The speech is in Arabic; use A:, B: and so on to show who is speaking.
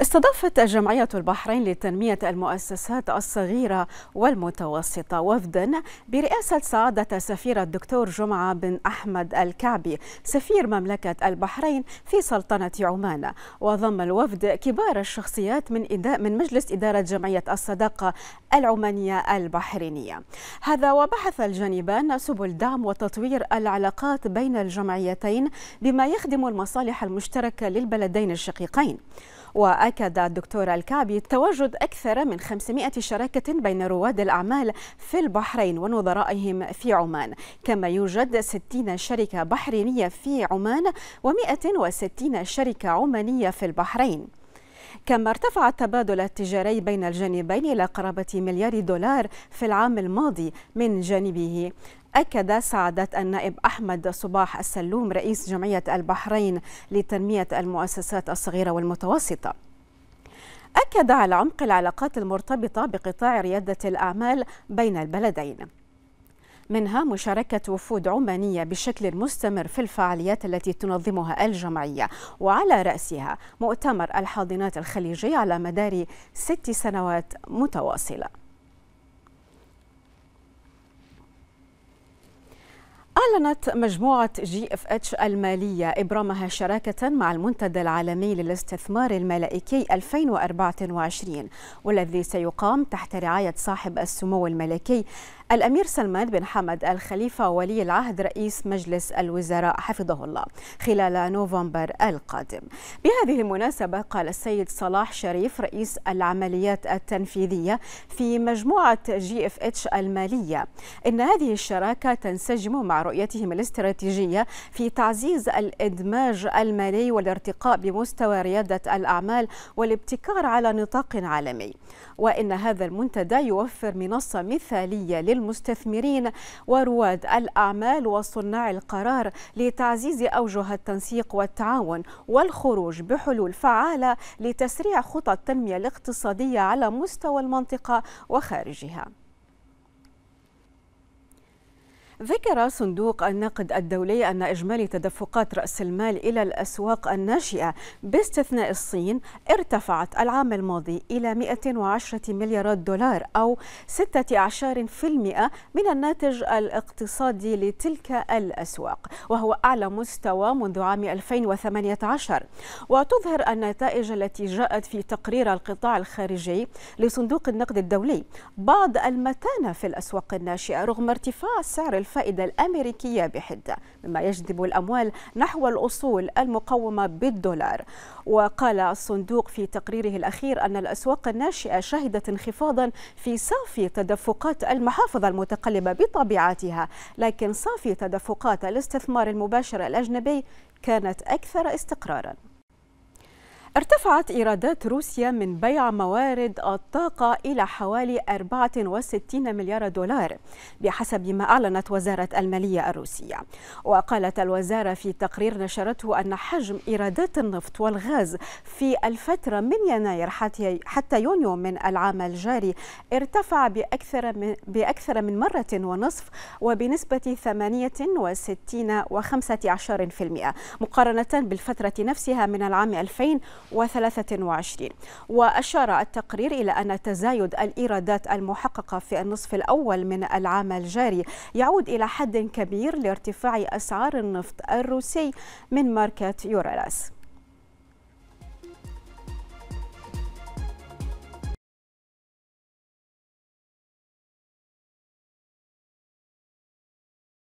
A: استضافت جمعية البحرين لتنمية المؤسسات الصغيرة والمتوسطة وفدا برئاسة سعادة سفير الدكتور جمعة بن أحمد الكعبي سفير مملكة البحرين في سلطنة عمان وضم الوفد كبار الشخصيات من إداء من مجلس إدارة جمعية الصداقة العمانية البحرينية هذا وبحث الجانبان سبل دعم وتطوير العلاقات بين الجمعيتين بما يخدم المصالح المشتركة للبلدين الشقيقين وأكد الدكتور الكعبي تواجد أكثر من 500 شراكة بين رواد الأعمال في البحرين ونظرائهم في عمان كما يوجد 60 شركة بحرينية في عمان و160 شركة عمانية في البحرين كما ارتفع التبادل التجاري بين الجانبين إلى قرابة مليار دولار في العام الماضي من جانبه أكد سعادة النائب أحمد صباح السلوم رئيس جمعية البحرين لتنمية المؤسسات الصغيرة والمتوسطة أكد على عمق العلاقات المرتبطة بقطاع ريادة الأعمال بين البلدين منها مشاركة وفود عمانية بشكل مستمر في الفعاليات التي تنظمها الجمعية وعلى رأسها مؤتمر الحاضنات الخليجي على مدار ست سنوات متواصلة أعلنت مجموعة جي اف اتش المالية إبرامها شراكة مع المنتدى العالمي للاستثمار الملائكي 2024 والذي سيقام تحت رعاية صاحب السمو الملكي الأمير سلمان بن حمد الخليفة ولي العهد رئيس مجلس الوزراء حفظه الله خلال نوفمبر القادم بهذه المناسبة قال السيد صلاح شريف رئيس العمليات التنفيذية في مجموعة جي اف اتش المالية إن هذه الشراكة تنسجم مع رؤية رؤيتهم الاستراتيجية في تعزيز الإدماج المالي والارتقاء بمستوى ريادة الأعمال والابتكار على نطاق عالمي وإن هذا المنتدى يوفر منصة مثالية للمستثمرين ورواد الأعمال وصناع القرار لتعزيز أوجه التنسيق والتعاون والخروج بحلول فعالة لتسريع خطى التنمية الاقتصادية على مستوى المنطقة وخارجها ذكر صندوق النقد الدولي أن إجمالي تدفقات رأس المال إلى الأسواق الناشئة باستثناء الصين ارتفعت العام الماضي إلى 110 مليارات دولار أو 16% من الناتج الاقتصادي لتلك الأسواق وهو أعلى مستوى منذ عام 2018 وتظهر النتائج التي جاءت في تقرير القطاع الخارجي لصندوق النقد الدولي بعض المتانة في الأسواق الناشئة رغم ارتفاع سعر الف الفائدة الأمريكية بحدة مما يجذب الأموال نحو الأصول المقومة بالدولار وقال الصندوق في تقريره الأخير أن الأسواق الناشئة شهدت انخفاضا في صافي تدفقات المحافظة المتقلبة بطبيعتها لكن صافي تدفقات الاستثمار المباشر الأجنبي كانت أكثر استقراراً ارتفعت إيرادات روسيا من بيع موارد الطاقة إلى حوالي 64 مليار دولار بحسب ما أعلنت وزارة المالية الروسية وقالت الوزارة في تقرير نشرته أن حجم إيرادات النفط والغاز في الفترة من يناير حتى يونيو من العام الجاري ارتفع بأكثر من, بأكثر من مرة ونصف وبنسبة 68 و15% مقارنة بالفترة نفسها من العام 2000 2023 وأشار التقرير إلى أن تزايد الإيرادات المحققة في النصف الأول من العام الجاري يعود إلى حد كبير لارتفاع أسعار النفط الروسي من ماركة يورالاس